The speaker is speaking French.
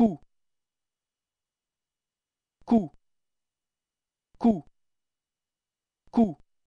Cou, cou, cou, cou.